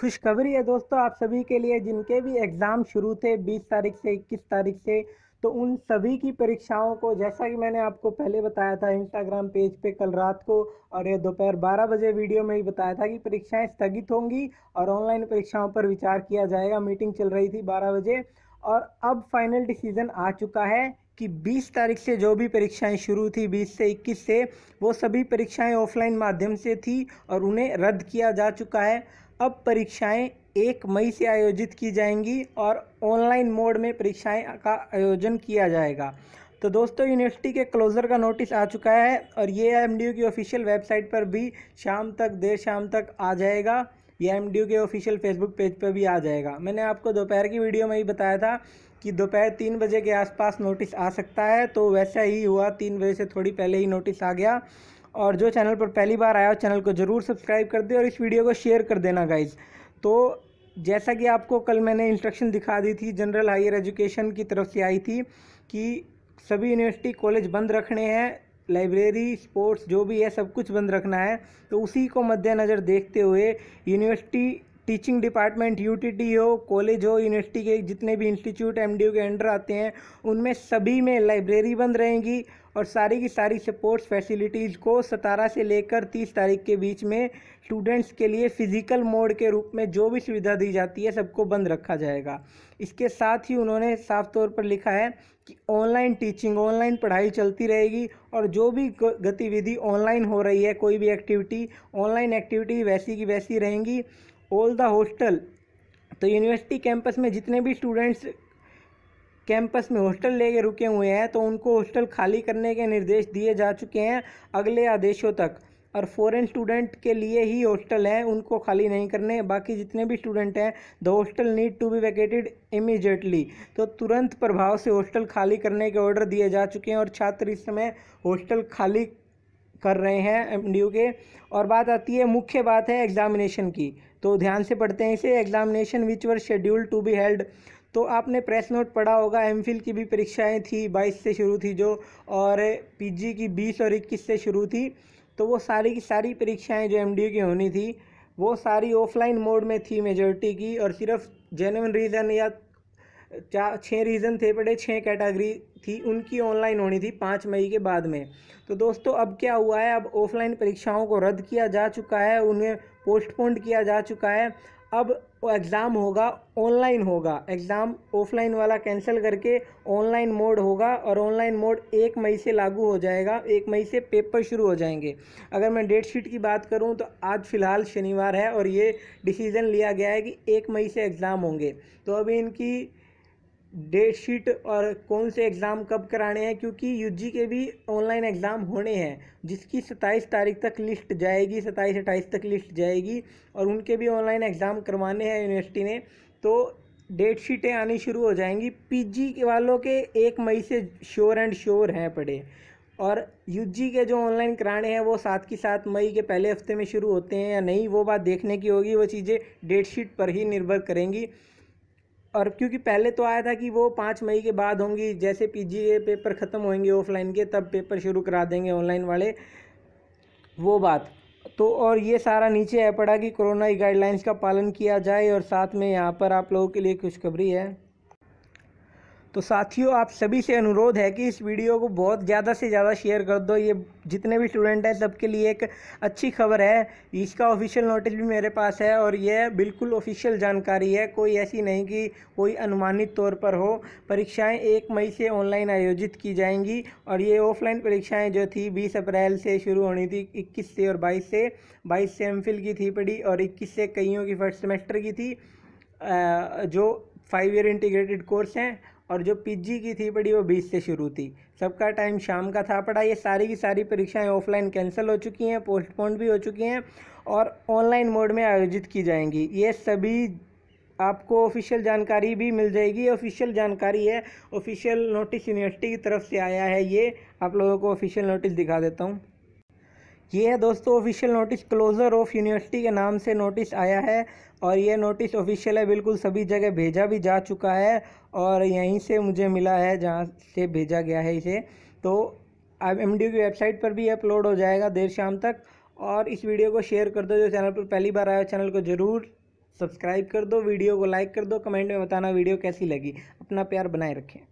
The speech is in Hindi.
खुशखबरी है दोस्तों आप सभी के लिए जिनके भी एग्ज़ाम शुरू थे 20 तारीख से 21 तारीख से तो उन सभी की परीक्षाओं को जैसा कि मैंने आपको पहले बताया था इंस्टाग्राम पेज पे कल रात को और ये दोपहर 12 बजे वीडियो में ही बताया था कि परीक्षाएं स्थगित होंगी और ऑनलाइन परीक्षाओं पर विचार किया जाएगा मीटिंग चल रही थी बारह बजे और अब फाइनल डिसीजन आ चुका है कि 20 तारीख से जो भी परीक्षाएं शुरू थी 20 से 21 से वो सभी परीक्षाएं ऑफलाइन माध्यम से थी और उन्हें रद्द किया जा चुका है अब परीक्षाएं एक मई से आयोजित की जाएंगी और ऑनलाइन मोड में परीक्षाएं का आयोजन किया जाएगा तो दोस्तों यूनिवर्सिटी के क्लोज़र का नोटिस आ चुका है और ये एम की ऑफिशियल वेबसाइट पर भी शाम तक देर शाम तक आ जाएगा या एम के ऑफिशियल फेसबुक पेज पर भी आ जाएगा मैंने आपको दोपहर की वीडियो में ही बताया था कि दोपहर तीन बजे के आसपास नोटिस आ सकता है तो वैसा ही हुआ तीन बजे से थोड़ी पहले ही नोटिस आ गया और जो चैनल पर पहली बार आया हो चैनल को ज़रूर सब्सक्राइब कर दे और इस वीडियो को शेयर कर देना गाइज तो जैसा कि आपको कल मैंने इंस्ट्रक्शन दिखा दी थी जनरल हायर एजुकेशन की तरफ से आई थी कि सभी यूनिवर्सिटी कॉलेज बंद रखने हैं लाइब्रेरी स्पोर्ट्स जो भी है सब कुछ बंद रखना है तो उसी को मद्देनज़र देखते हुए यूनिवर्सिटी टीचिंग डिपार्टमेंट यू हो कॉलेज हो यूनिवर्सिटी के जितने भी इंस्टीट्यूट एम के अंडर आते हैं उनमें सभी में लाइब्रेरी बंद रहेंगी और सारी की सारी सपोर्ट्स फैसिलिटीज़ को सतारह से लेकर तीस तारीख के बीच में स्टूडेंट्स के लिए फ़िज़िकल मोड के रूप में जो भी सुविधा दी जाती है सबको बंद रखा जाएगा इसके साथ ही उन्होंने साफ तौर पर लिखा है कि ऑनलाइन टीचिंग ऑनलाइन पढ़ाई चलती रहेगी और जो भी गतिविधि ऑनलाइन हो रही है कोई भी एक्टिविटी ऑनलाइन एक्टिविटी वैसी की वैसी रहेंगी ऑल द हॉस्टल तो यूनिवर्सिटी कैंपस में जितने भी स्टूडेंट्स कैंपस में हॉस्टल लेके रुके हुए हैं तो उनको हॉस्टल खाली करने के निर्देश दिए जा चुके हैं अगले आदेशों तक और फॉरेन स्टूडेंट के लिए ही हॉस्टल हैं उनको खाली नहीं करने बाकी जितने भी स्टूडेंट हैं the hostel need to be vacated immediately तो तुरंत प्रभाव से हॉस्टल खाली करने के ऑर्डर दिए जा चुके हैं और छात्र इस समय हॉस्टल खाली कर रहे हैं एम के और बात आती है मुख्य बात है एग्जामिनेशन की तो ध्यान से पढ़ते हैं इसे examination which were scheduled to be held तो आपने प्रेस नोट पढ़ा होगा एम की भी परीक्षाएं थी बाईस से शुरू थी जो और पीजी की बीस और इक्कीस से शुरू थी तो वो सारी की सारी परीक्षाएं जो एम की होनी थी वो सारी ऑफलाइन मोड में थी मेजोरिटी की और सिर्फ जेन्यून रीज़न या चार छः रीज़न थे बड़े छः कैटेगरी थी उनकी ऑनलाइन होनी थी पाँच मई के बाद में तो दोस्तों अब क्या हुआ है अब ऑफलाइन परीक्षाओं को रद्द किया जा चुका है उन्हें पोस्टपोन्ड किया जा चुका है अब एग्ज़ाम होगा ऑनलाइन होगा एग्ज़ाम ऑफलाइन वाला कैंसिल करके ऑनलाइन मोड होगा और ऑनलाइन मोड एक मई से लागू हो जाएगा एक मई से पेपर शुरू हो जाएंगे अगर मैं डेट शीट की बात करूं तो आज फ़िलहाल शनिवार है और ये डिसीज़न लिया गया है कि एक मई से एग्ज़ाम होंगे तो अभी इनकी डेट शीट और कौन से एग्ज़ाम कब कराने हैं क्योंकि यूजी के भी ऑनलाइन एग्ज़ाम होने हैं जिसकी सत्ताईस तारीख तक लिस्ट जाएगी सत्ताईस अट्ठाईस तक लिस्ट जाएगी और उनके भी ऑनलाइन एग्ज़ाम करवाने हैं यूनिवर्सिटी ने तो डेट शीटें आनी शुरू हो जाएंगी पीजी के वालों के एक मई से श्योर एंड श्योर हैं पड़े और यूजी के जो ऑनलाइन कराने हैं वो साथ ही साथ मई के पहले हफ्ते में शुरू होते हैं या नहीं वो बात देखने की होगी वो चीज़ें डेट शीट पर ही निर्भर करेंगी और क्योंकि पहले तो आया था कि वो पाँच मई के बाद होंगी जैसे के पेपर ख़त्म होंगे ऑफलाइन के तब पेपर शुरू करा देंगे ऑनलाइन वाले वो बात तो और ये सारा नीचे है पड़ा कि कोरोना गाइडलाइंस का पालन किया जाए और साथ में यहाँ पर आप लोगों के लिए खुशखबरी है तो साथियों आप सभी से अनुरोध है कि इस वीडियो को बहुत ज़्यादा से ज़्यादा शेयर कर दो ये जितने भी स्टूडेंट हैं सबके लिए एक अच्छी खबर है इसका ऑफिशियल नोटिस भी मेरे पास है और यह बिल्कुल ऑफिशियल जानकारी है कोई ऐसी नहीं कि कोई अनुमानित तौर पर हो परीक्षाएं एक मई से ऑनलाइन आयोजित की जाएंगी और ये ऑफलाइन परीक्षाएँ जो थी बीस अप्रैल से शुरू होनी थी इक्कीस से और बाईस से बाईस से एम की थी पड़ी और इक्कीस से कईयों की फर्स्ट सेमेस्टर की थी जो फाइव ईयर इंटीग्रेटेड कोर्स हैं और जो पीजी की थी पड़ी वो बीस से शुरू थी सबका टाइम शाम का था पढ़ा ये सारी की सारी परीक्षाएं ऑफलाइन कैंसिल हो चुकी हैं पोस्टपोन भी हो चुकी हैं और ऑनलाइन मोड में आयोजित की जाएंगी ये सभी आपको ऑफिशियल जानकारी भी मिल जाएगी ऑफिशियल जानकारी है ऑफिशियल नोटिस यूनिवर्सिटी की तरफ से आया है ये आप लोगों को ऑफिशियल नोटिस दिखा देता हूँ ये है दोस्तों official notice closure of university के नाम से नोटिस आया है और ये नोटिस ऑफिशियल है बिल्कुल सभी जगह भेजा भी जा चुका है और यहीं से मुझे मिला है जहाँ से भेजा गया है इसे तो अब एम की वेबसाइट पर भी अपलोड हो जाएगा देर शाम तक और इस वीडियो को शेयर कर दो जो चैनल पर पहली बार आया चैनल को ज़रूर सब्सक्राइब कर दो वीडियो को लाइक कर दो कमेंट में बताना वीडियो कैसी लगी अपना प्यार बनाए रखें